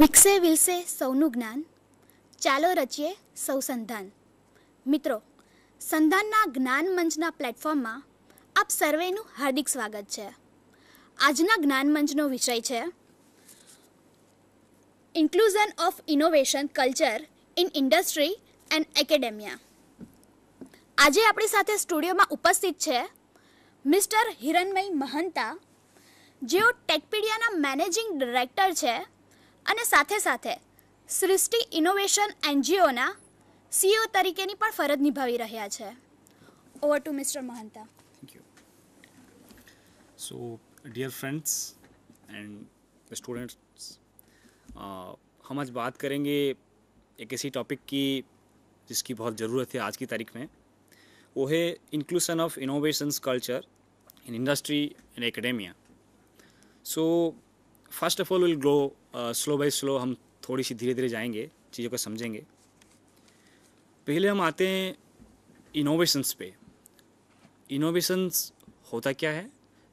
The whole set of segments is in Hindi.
વિકસે વિલસે સૌનું જ્ઞાન ચાલો રચીએ સૌ સંધાન મિત્રો સંધાનના જ્ઞાન મંચના પ્લેટફોર્મમાં આપ સર્વેનું હાર્દિક સ્વાગત છે આજના જ્ઞાન મંચનો વિષય છે inclusion of innovation culture in industry and academia આજે આપણી સાથે સ્ટુડિયોમાં ઉપસ્થિત છે મિસ્ટર હિરણમય મહંતા જેઓ ટેકપીડિયાના મેનેજિંગ ડિરેક્ટર છે सृष्टि इनोवेशन एनजीओ सीओ तरीके એનજીઓના સીઓ તરીકેની પણ ફરજ નિભાવી રહ્યા છે over to friends and students हम आज बात करेंगे एक ऐसी टॉपिक की जिसकी बहुत ज़रूरत है आज की तारीख में वो है inclusion of innovation culture in industry and academia so first of all will grow slow by slow हम थोड़ी सी धीरे धीरे जाएंगे चीज़ों को समझेंगे पहले हम आते हैं इनोवेशंस पे इनोवेशंस होता क्या है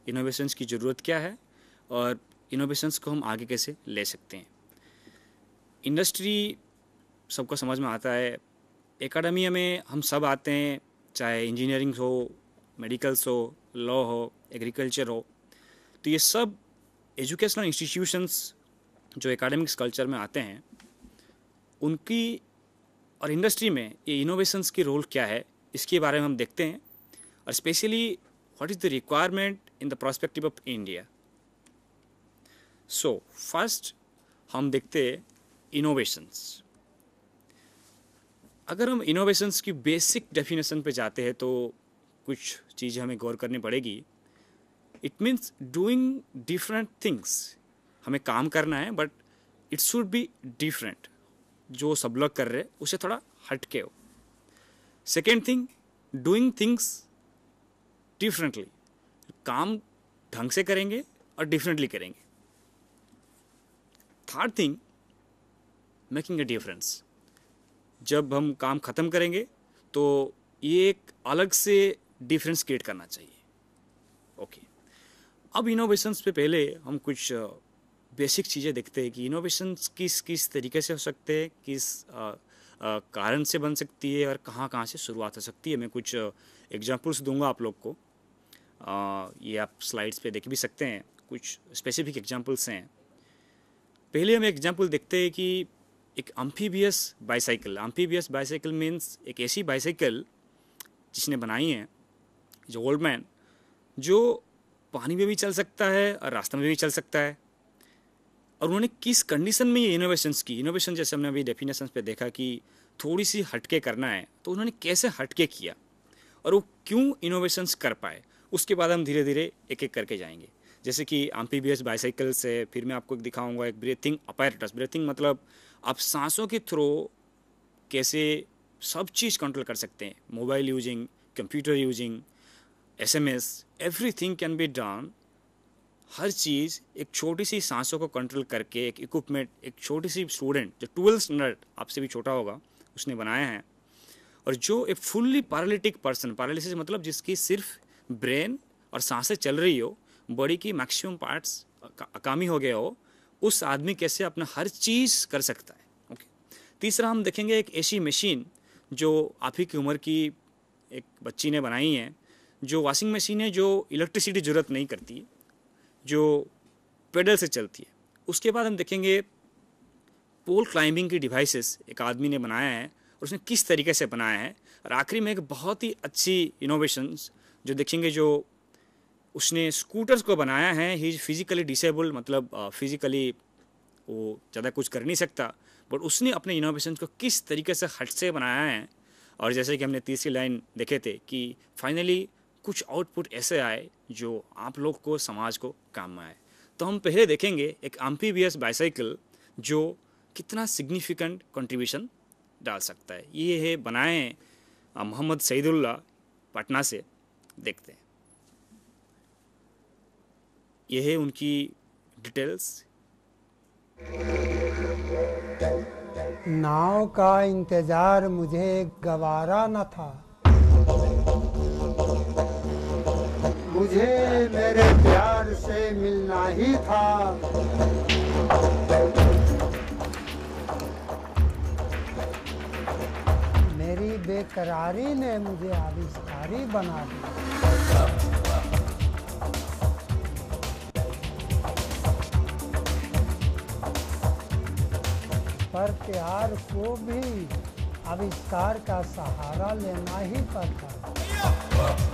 इनोवेशंस की ज़रूरत क्या है और इनोवेशंस को हम आगे कैसे ले सकते हैं इंडस्ट्री सबको समझ में आता है एकेडमी में हम सब आते हैं चाहे इंजीनियरिंग हो मेडिकल्स हो लॉ हो एग्रीकल्चर हो तो ये सब एजुकेशनल इंस्टीट्यूशंस जो एकेडमिक्स कल्चर में आते हैं उनकी और इंडस्ट्री में ये इनोवेशंस की रोल क्या है इसके बारे में हम देखते हैं और specially what is the requirement in the prospective of India so first हम देखते हैं इनोवेशंस अगर हम इनोवेशंस की बेसिक डेफिनेशन पे जाते हैं तो कुछ चीज़ें हमें गौर करनी पड़ेगी it means doing different things हमें काम करना है but it's should be different जो सब लोग कर रहे उसे थोड़ा हटके हो second thing doing things differently काम ढंग से करेंगे और डिफरेंटली करेंगे third thing making a difference जब हम काम ख़त्म करेंगे तो ये एक अलग से डिफरेंस क्रिएट करना चाहिए ओके okay. अब इनोवेशंस पे पहले हम कुछ बेसिक चीज़ें देखते हैं कि इनोवेशन किस किस तरीके से हो सकते हैं किस आ, आ, कारण से बन सकती है और कहाँ कहाँ से शुरुआत हो सकती है मैं कुछ एग्जाम्पल्स दूंगा आप लोग को आ, ये आप स्लाइड्स पे देख भी सकते हैं कुछ स्पेसिफिक एग्जाम्पल्स हैं पहले हम एग्जाम्पल देखते हैं कि एक amphibious bicycle amphibious bicycle means एक ऐसी बाईसाइकिल जिसने बनाई है जो ओल्ड मैन जो पानी में भी चल सकता है और रास्ते में भी चल सकता है और उन्होंने किस कंडीशन में ये इनोवेशन की इनोवेशन जैसे हमने अभी डेफिनेशन पे देखा कि थोड़ी सी हटके करना है तो उन्होंने कैसे हटके किया और वो क्यों इनोवेशंस कर पाए उसके बाद हम धीरे धीरे एक एक करके जाएंगे जैसे कि M P B S bicycle से फिर मैं आपको एक दिखाऊंगा एक ब्रीथिंग अपैरेटस ब्रीथिंग मतलब आप सांसों के थ्रू कैसे सब चीज़ कंट्रोल कर सकते हैं mobile using computer using S M S everything can be done हर चीज़ एक छोटी सी सांसों को कंट्रोल करके एक इक्विपमेंट एक छोटी सी स्टूडेंट जो ट्वेल्थ स्टैंडर्ड आपसे भी छोटा होगा उसने बनाया है और जो एक फुल्ली पैरालिटिक पर्सन पैरालिसिस मतलब जिसकी सिर्फ ब्रेन और सांसें चल रही हो बॉडी की मैक्सिमम पार्ट्स अकामी हो गया हो उस आदमी कैसे अपना हर चीज़ कर सकता है ओके तीसरा हम देखेंगे एक ऐसी मशीन जो आप ही की उम्र की एक बच्ची ने बनाई है जो वॉशिंग मशीन है जो इलेक्ट्रिसिटी ज़रूरत नहीं करती जो पेडल से चलती है उसके बाद हम देखेंगे पोल क्लाइंबिंग की डिवाइसेस एक आदमी ने बनाया है और उसने किस तरीके से बनाया है और आखिरी में एक बहुत ही अच्छी इनोवेशंस जो देखेंगे जो उसने स्कूटर्स को बनाया है ही इज़ फिज़िकली डिसेबल मतलब फिज़िकली वो ज़्यादा कुछ कर नहीं सकता बट उसने अपने इनोवेशन को किस तरीके से हट से बनाया है और जैसे कि हमने तीसरी लाइन देखे थे कि फाइनली कुछ आउटपुट ऐसे आए जो आप लोग को समाज को काम में आए तो हम पहले देखेंगे एक एम्फीबियस बाइसाइकिल जो कितना सिग्निफिकेंट कंट्रीब्यूशन डाल सकता है ये है बनाए हैं मोहम्मद सईदुल्ला पटना से देखते हैं यह है उनकी डिटेल्स नाव का इंतज़ार मुझे गवारा न था मुझे मेरे प्यार से मिलना ही था मेरी बेकरारी ने मुझे आविष्कारी बना दिया पर प्यार को भी आविष्कार का सहारा लेना ही पड़ता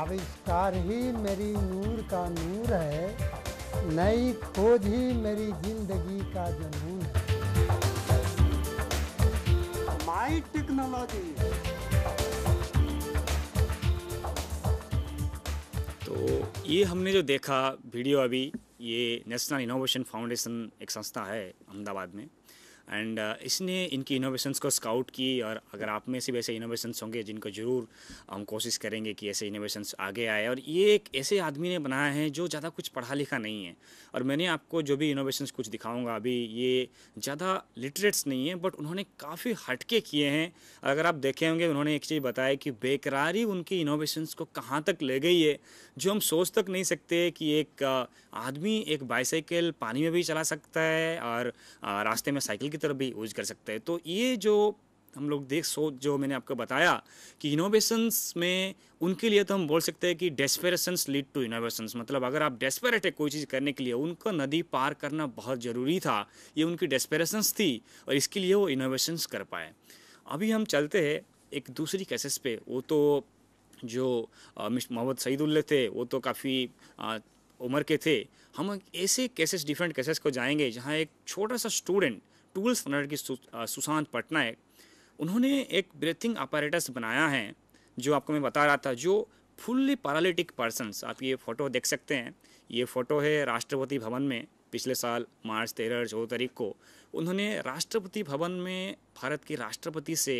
आविष्कार ही मेरी नूर का नूर है नई खोज ही मेरी जिंदगी का जुनून है माई टेक्नोलॉजी तो ये हमने जो देखा वीडियो अभी ये नेशनल इनोवेशन फाउंडेशन एक संस्था है अहमदाबाद में एंड uh, इसने इनकी इनोवेशंस को स्काउट की और अगर आप में से भी ऐसे इनोवेशंस होंगे जिनको ज़रूर हम कोशिश करेंगे कि ऐसे इनोवेशंस आगे आए और ये एक ऐसे आदमी ने बनाया है जो ज़्यादा कुछ पढ़ा लिखा नहीं है और मैंने आपको जो भी इनोवेशंस कुछ दिखाऊंगा अभी ये ज़्यादा लिटरेट्स नहीं है बट उन्होंने काफ़ी हटके किए हैं अगर आप देखे होंगे उन्होंने एक चीज़ बताया कि बेकरारी उनकी इनोवेशंस को कहाँ तक ले गई है जो हम सोच तक नहीं सकते कि एक uh, आदमी एक बाइसाइकिल पानी में भी चला सकता है और uh, रास्ते में साइकिल की तरफ भी यूज कर सकते हैं तो ये जो हम लोग देख सोच जो मैंने आपको बताया कि इनोवेशंस में उनके लिए तो हम बोल सकते हैं कि डेस्पेरेशंस लीड टू इनोवेशंस मतलब अगर आप डेस्पेरेट है कोई चीज़ करने के लिए उनको नदी पार करना बहुत ज़रूरी था ये उनकी डेस्पेरेशंस थी और इसके लिए वो इनोवेशंस कर पाए अभी हम चलते हैं एक दूसरी कैसेस पे वो तो जो मोहम्मद सईदुल्ले थे वो तो काफ़ी उम्र के थे हम ऐसे कैसेस डिफरेंट कैसेस को जाएंगे जहाँ एक छोटा सा स्टूडेंट टूल स्नर की सुशांत पटनायक उन्होंने एक ब्रीथिंग ऑपरेटर्स बनाया है जो आपको मैं बता रहा था जो फुल्ली पैरालिटिक पर्सनस आप ये फ़ोटो देख सकते हैं ये फ़ोटो है राष्ट्रपति भवन में पिछले साल मार्च तेरह चौदह तारीख को उन्होंने राष्ट्रपति भवन में भारत के राष्ट्रपति से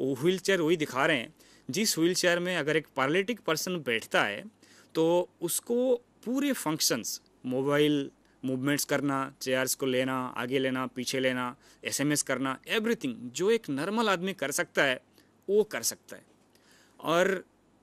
वो व्हील चेयर वही दिखा रहे हैं जिस व्हील चेयर में अगर एक पैरालिटिक पर्सन बैठता है तो उसको पूरे फंक्शंस मोबाइल मूवमेंट्स करना चेयर्स को लेना आगे लेना पीछे लेना एसएमएस करना एवरीथिंग जो एक नॉर्मल आदमी कर सकता है वो कर सकता है और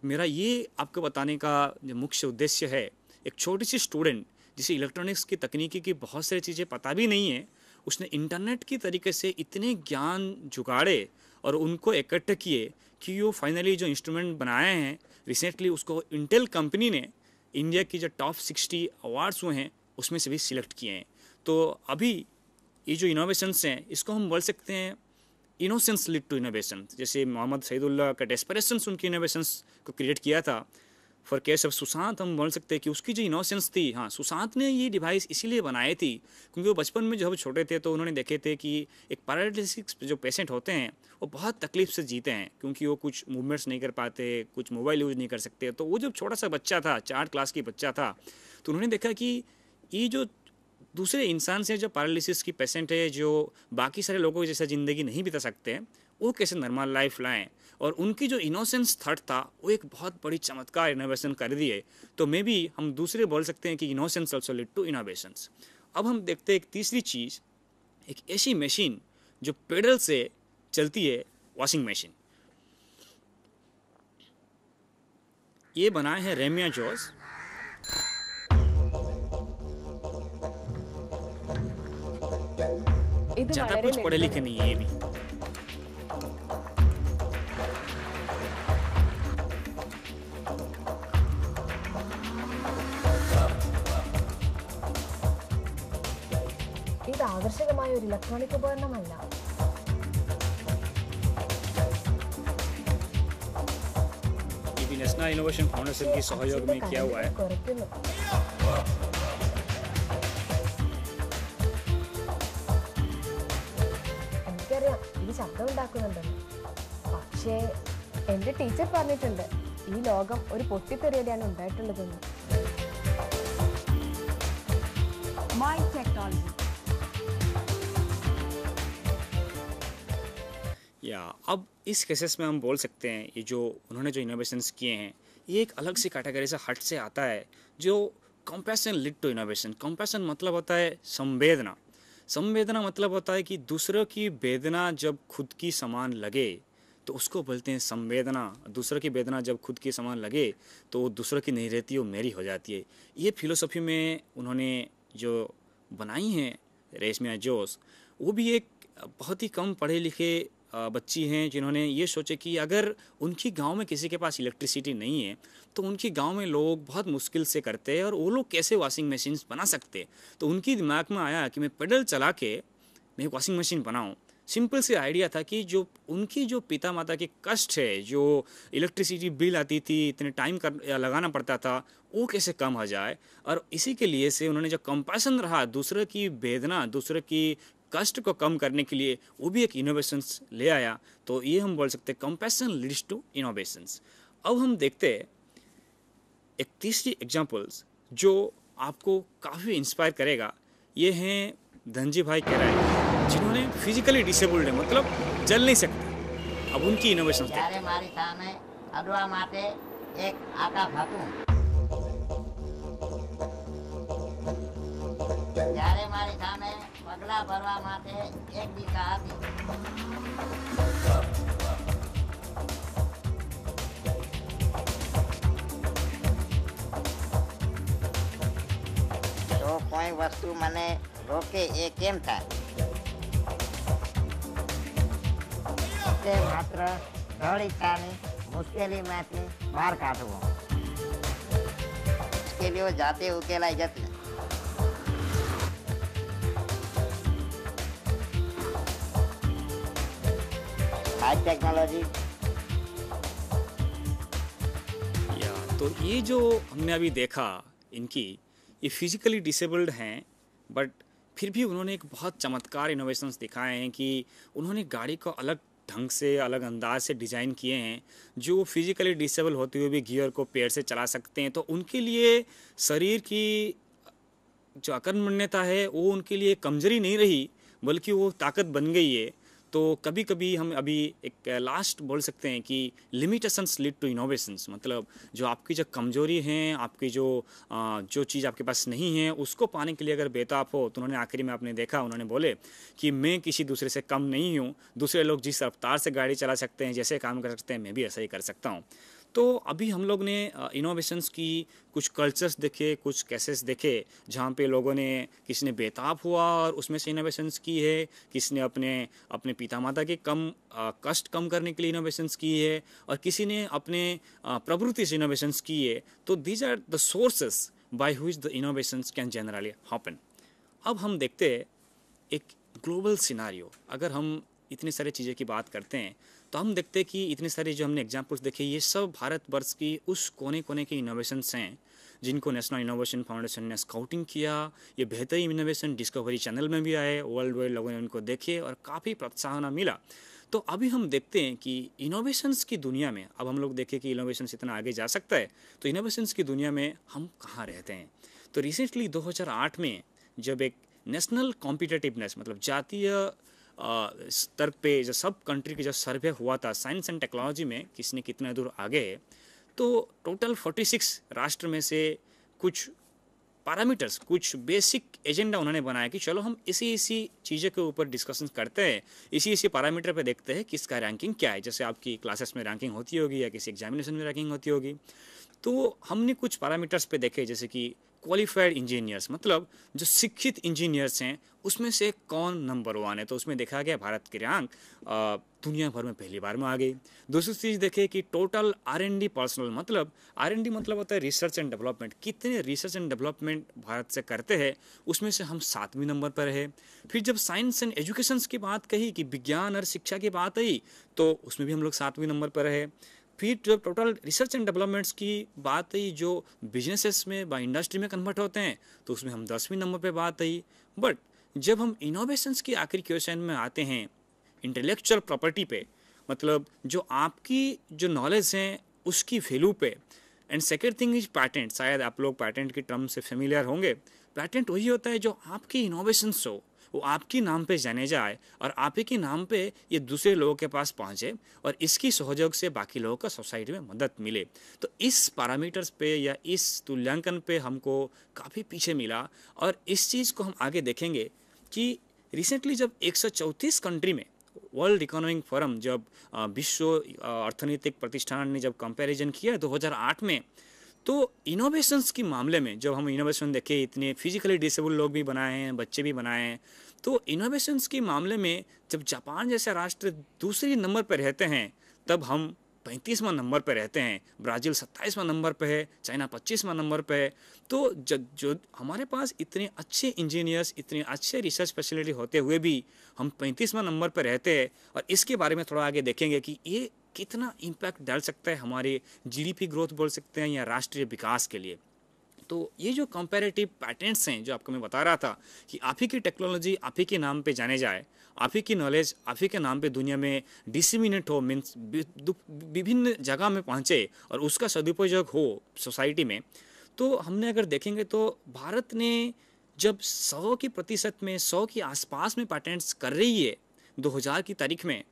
मेरा ये आपको बताने का जो मुख्य उद्देश्य है एक छोटी सी स्टूडेंट जिसे इलेक्ट्रॉनिक्स की तकनीकी की बहुत सारी चीज़ें पता भी नहीं है उसने इंटरनेट की तरीके से इतने ज्ञान जुगाड़े और उनको इकट्ठे किए कि वो फाइनली जो इंस्ट्रूमेंट बनाए हैं रिसेंटली उसको इंटेल कंपनी ने इंडिया की जो टॉप सिक्सटी अवार्ड्स हुए हैं उसमें से भी सिलेक्ट किए हैं तो अभी ये जो इनोवेशंस हैं इसको हम बोल सकते हैं इनोसेंस लीड टू इनोवेशन जैसे मोहम्मद सईदुल्ला का डेस्परेशन उनके इनोवेशंस को क्रिएट किया था फॉर केस ऑफ सुशांत हम बोल सकते हैं कि उसकी जो इनोसेंस थी हाँ सुशांत ने ये डिवाइस इसीलिए बनाई थी क्योंकि वो बचपन में जब छोटे थे तो उन्होंने देखे थे कि एक पैरालिसिक्स जो पेशेंट होते हैं वो बहुत तकलीफ से जीते हैं क्योंकि वो कुछ मूवमेंट्स नहीं कर पाते कुछ मोबाइल यूज़ नहीं कर सकते तो वो जब छोटा सा बच्चा था चार क्लास की बच्चा था तो उन्होंने देखा कि ये जो दूसरे इंसान से जो पैरालिसिस की पेशेंट है जो बाकी सारे लोगों की जैसा ज़िंदगी नहीं बिता सकते हैं वो कैसे नॉर्मल लाइफ लाएं और उनकी जो इनोसेंस थर्ट था वो एक बहुत बड़ी चमत्कार इनोवेशन कर दिए तो मे बी हम दूसरे बोल सकते हैं कि innocence also lead to innovations अब हम देखते हैं एक तीसरी चीज़ एक ऐसी मशीन जो पेडल से चलती है वॉशिंग मशीन ये बनाए हैं रेमिया जॉस तो ज्यादा कुछ पढ़े लिखे नहीं है भी तो आकर्षक उपकरण इनोवेशन काउंसिल की सहयोग में किया हुआ है या अब इस केसेस में हम बोल सकते हैं ये जो उन्होंने जो इनोवेशंस किए हैं ये एक अलग सी कैटेगरी से हट से आता है जो compassion led to innovation compassion मतलब होता है संवेदना संवेदना मतलब होता है कि दूसरों की वेदना जब खुद की समान लगे तो उसको बोलते हैं संवेदना दूसरों की वेदना जब खुद के समान लगे तो वो दूसरों की नहीं रहती वो मेरी हो जाती है ये फिलोसफी में उन्होंने जो बनाई हैं रेशमिया जोश वो भी एक बहुत ही कम पढ़े लिखे बच्ची हैं जिन्होंने ये सोचे कि अगर उनकी गांव में किसी के पास इलेक्ट्रिसिटी नहीं है तो उनकी गांव में लोग बहुत मुश्किल से करते हैं और वो लोग कैसे वॉशिंग मशीन्स बना सकते तो उनकी दिमाग में आया कि मैं पेडल चला के मैं वॉशिंग मशीन बनाऊँ सिंपल से आइडिया था कि जो उनकी जो पिता माता के कष्ट है जो इलेक्ट्रिसिटी बिल आती थी इतने टाइम कर लगाना पड़ता था वो कैसे कम हो जाए और इसी के लिए से उन्होंने जो कंपैशन रहा दूसरे की वेदना दूसरे की कष्ट को कम करने के लिए वो भी एक इनोवेशन ले आया तो ये हम बोल सकते हैं कंपैशन लीड्स टू इनोवेशंस अब हम देखते एक तीसरी एग्जाम्पल्स जो आपको काफ़ी इंस्पायर करेगा ये हैं धनजी भाई कह रहा है जिन्होंने फिजिकली डिसेबल्ड है मतलब जल नहीं सकते अब उनकी इनोवेशन माते एक आटा भाकू જ્યારે મારી સામે પગલા ભરવા માટે એક દિશા હતી કોઈ વસ્તુ મને ओके ए केम था ते मात्र घड़ी चाने मुश्किली माथी मार काटबो के लिए जाते उकेला जत हाई टेक्नोलॉजी तो ये जो हमने अभी देखा इनकी ये फिजिकली डिसेबल्ड हैं बट फिर भी उन्होंने एक बहुत चमत्कार इनोवेशंस दिखाए हैं कि उन्होंने गाड़ी को अलग ढंग से अलग अंदाज से डिज़ाइन किए हैं जो फिजिकली डिसेबल होते हुए भी गियर को पैर से चला सकते हैं तो उनके लिए शरीर की जो अकर्मण्यता है वो उनके लिए कमजोरी नहीं रही बल्कि वो ताकत बन गई है तो कभी कभी हम अभी एक लास्ट बोल सकते हैं कि लिमिटेशंस लीड टू इनोवेशंस मतलब जो आपकी जो कमजोरी हैं आपकी जो जो चीज़ आपके पास नहीं है उसको पाने के लिए अगर बेताब हो तो उन्होंने आखिरी में आपने देखा उन्होंने बोले कि मैं किसी दूसरे से कम नहीं हूँ दूसरे लोग जिस रफ्तार से गाड़ी चला सकते हैं जैसे काम कर सकते हैं मैं भी ऐसा ही कर सकता हूँ तो अभी हम लोग ने इनोवेशंस की कुछ कल्चर्स देखे कुछ केसेस देखे जहाँ पे लोगों ने किसी ने बेताब हुआ और उसमें से इनोवेशंस की है किसी ने अपने अपने पिता माता के कम कष्ट कम करने के लिए इनोवेशंस की है और किसी ने अपने प्रवृत्ति से इनोवेशंस की है तो these are the sources by whom the innovations can generally happen अब हम देखते हैं एक ग्लोबल सिनारियो अगर हम इतनी सारी चीज़ें की बात करते हैं तो हम देखते हैं कि इतने सारे जो हमने एग्जाम्पल्स देखे ये सब भारतवर्ष की उस कोने कोने के इनोवेशंस हैं जिनको नेशनल इनोवेशन फाउंडेशन ने स्काउटिंग किया ये बेहतरीन इनोवेशन डिस्कवरी चैनल में भी आए वर्ल्ड वाइड लोगों ने उनको देखे और काफ़ी प्रोत्साहन मिला तो अभी हम देखते हैं कि इनोवेशंस की दुनिया में अब हम लोग देखें कि इनोवेशंस इतना आगे जा सकता है तो इनोवेशंस की दुनिया में हम कहाँ रहते हैं तो रिसेंटली 2008 में जब एक नेशनल कॉम्पिटेटिवनेस मतलब जातीय तर्क पे जो सब कंट्री के जो सर्वे हुआ था साइंस एंड टेक्नोलॉजी में किसने कितना दूर आगे है तो टोटल 46 राष्ट्र में से कुछ पैरामीटर्स कुछ बेसिक एजेंडा उन्होंने बनाया कि चलो हम इसी इसी चीज़ों के ऊपर डिस्कशन करते हैं इसी इसी पैरामीटर पे देखते हैं किसका रैंकिंग क्या है जैसे आपकी क्लासेस में रैंकिंग होती होगी या किसी एग्जामिनेशन में रैंकिंग होती होगी तो हमने कुछ पैरामीटर्स पे देखे जैसे कि क्वालिफाइड इंजीनियर्स मतलब जो शिक्षित इंजीनियर्स हैं उसमें से कौन नंबर वन है तो उसमें देखा गया भारत के रैंक दुनिया भर में पहली बार में आ गई दूसरी चीज़ देखें कि total R N D personnel मतलब आर एन डी मतलब होता है रिसर्च एंड डेवलपमेंट कितने रिसर्च एंड डेवलपमेंट भारत से करते हैं उसमें से हम सातवीं नंबर पर है फिर जब साइंस एंड एजुकेशन की बात कही कि विज्ञान और शिक्षा की बात आई तो उसमें भी हम लोग सातवीं नंबर पर है फिर जो टोटल रिसर्च एंड डेवलपमेंट्स की बात आई जो बिजनेसेस में व इंडस्ट्री में कन्वर्ट होते हैं तो उसमें हम दसवीं नंबर पे बात आई बट जब हम इनोवेशंस की आखिरी क्वेश्चन में आते हैं इंटेलेक्चुअल प्रॉपर्टी पे मतलब जो आपकी जो नॉलेज है उसकी वैल्यू पे and second thing is patent शायद आप लोग पैटेंट के टर्म से फेमिलियर होंगे पैटेंट वही होता है जो आपकी इनोवेशंस हो वो आपके नाम पे जाने जाए और आप ही के नाम पे ये दूसरे लोगों के पास पहुँचे और इसकी सहयोग से बाकी लोगों का सोसाइटी में मदद मिले तो इस पैरामीटर्स पे या इस तुल्यांकन पे हमको काफ़ी पीछे मिला और इस चीज़ को हम आगे देखेंगे कि रिसेंटली जब एक कंट्री में वर्ल्ड इकोनॉमिक फोरम जब विश्व अर्थनीतिक प्रतिष्ठान ने जब कंपैरिजन किया 2008 में तो इनोवेशंस के मामले में जब हम इनोवेशन देखें इतने फिजिकली डिसेबल लोग भी बनाए हैं बच्चे भी बनाए हैं तो इनोवेशंस के मामले में जब जापान जैसे राष्ट्र दूसरे नंबर पर रहते हैं तब हम पैंतीसवां नंबर पर रहते हैं ब्राज़ील सत्ताईसवां नंबर पर है चाइना पच्चीसवां नंबर पर है तो जब जो हमारे पास इतने अच्छे इंजीनियर्स इतने अच्छे रिसर्च फैसिलिटी होते हुए भी हम पैंतीसवां नंबर पर रहते हैं और इसके बारे में थोड़ा आगे देखेंगे कि ये कितना इम्पैक्ट डाल सकता है हमारे जीडीपी ग्रोथ बोल सकते हैं या राष्ट्रीय विकास के लिए तो ये जो कंपेरेटिव पैटेंट्स हैं जो आपको मैं बता रहा था कि आप ही की टेक्नोलॉजी आप ही के नाम पे जाने जाए आप ही की नॉलेज आप ही के नाम पे दुनिया में डिसिमिनेट हो मीन्स विभिन्न जगह में पहुँचे और उसका सदुपयोग हो सोसाइटी में तो हमने अगर देखेंगे तो भारत ने जब सौ के प्रतिशत में सौ के आसपास में पैटेंट्स कर रही है 2000 की तारीख में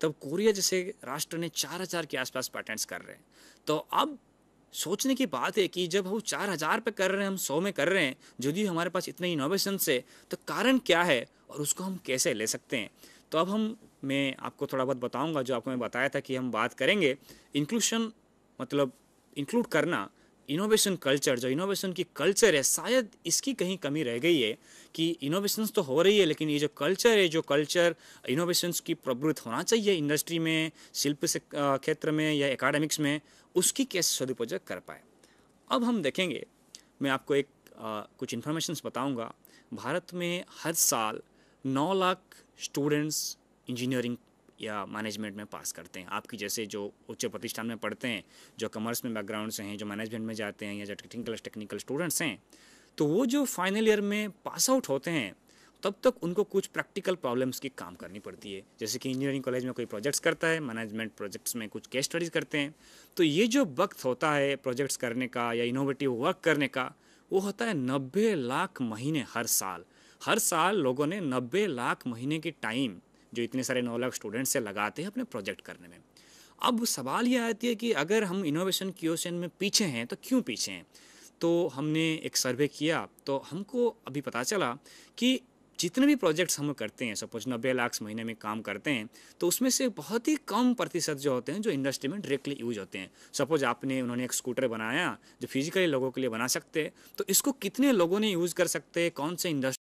तब कोरिया जैसे राष्ट्र ने चार हज़ार के आसपास पेटेंट्स कर रहे हैं तो अब सोचने की बात है कि जब हम चार हज़ार पे कर रहे हैं हम सौ में कर रहे हैं जो भी हमारे पास इतने इनोवेशन से तो कारण क्या है और उसको हम कैसे ले सकते हैं तो अब हम मैं आपको थोड़ा बहुत बताऊंगा जो आपको मैं बताया था कि हम बात करेंगे इंक्लूशन मतलब इंक्लूड करना इनोवेशन कल्चर जो इनोवेशन की कल्चर है शायद इसकी कहीं कमी रह गई है कि इनोवेशन तो हो रही है लेकिन ये जो कल्चर है जो कल्चर इनोवेशन की प्रवृत्त होना चाहिए इंडस्ट्री में शिल्प क्षेत्र में या एकेडमिक्स में उसकी कैसे सदुपयोग कर पाए अब हम देखेंगे मैं आपको एक आ, कुछ इन्फॉर्मेशन बताऊंगा भारत में हर साल नौ लाख स्टूडेंट्स इंजीनियरिंग या मैनेजमेंट में पास करते हैं आपकी जैसे जो उच्च प्रतिष्ठान में पढ़ते हैं जो कॉमर्स में बैकग्राउंड से हैं जो मैनेजमेंट में जाते हैं या जो टेक्निकल टेक्निकल स्टूडेंट्स हैं तो वो जो फाइनल ईयर में पास आउट होते हैं तब तक उनको कुछ प्रैक्टिकल प्रॉब्लम्स की काम करनी पड़ती है जैसे कि इंजीनियरिंग कॉलेज में कोई प्रोजेक्ट्स करता है मैनेजमेंट प्रोजेक्ट्स में कुछ केस स्टडीज़ करते हैं तो ये जो वक्त होता है प्रोजेक्ट्स करने का या इनोवेटिव वर्क करने का वो होता है नब्बे लाख महीने हर साल हर साल लोगों ने नब्बे लाख महीने की टाइम जो इतने सारे नौ लाख स्टूडेंट्स से लगाते हैं अपने प्रोजेक्ट करने में अब सवाल यह आती है कि अगर हम इनोवेशन क्यूएशन में पीछे हैं तो क्यों पीछे हैं तो हमने एक सर्वे किया तो हमको अभी पता चला कि जितने भी प्रोजेक्ट्स हम करते हैं सपोज नब्बे लाख महीने में काम करते हैं तो उसमें से बहुत ही कम प्रतिशत जो होते हैं जो इंडस्ट्री में डायरेक्टली यूज होते हैं सपोज आपने उन्होंने एक स्कूटर बनाया जो फिजिकली लोगों के लिए बना सकते हैं तो इसको कितने लोगों ने यूज़ कर सकते हैं कौन से इंडस्ट्री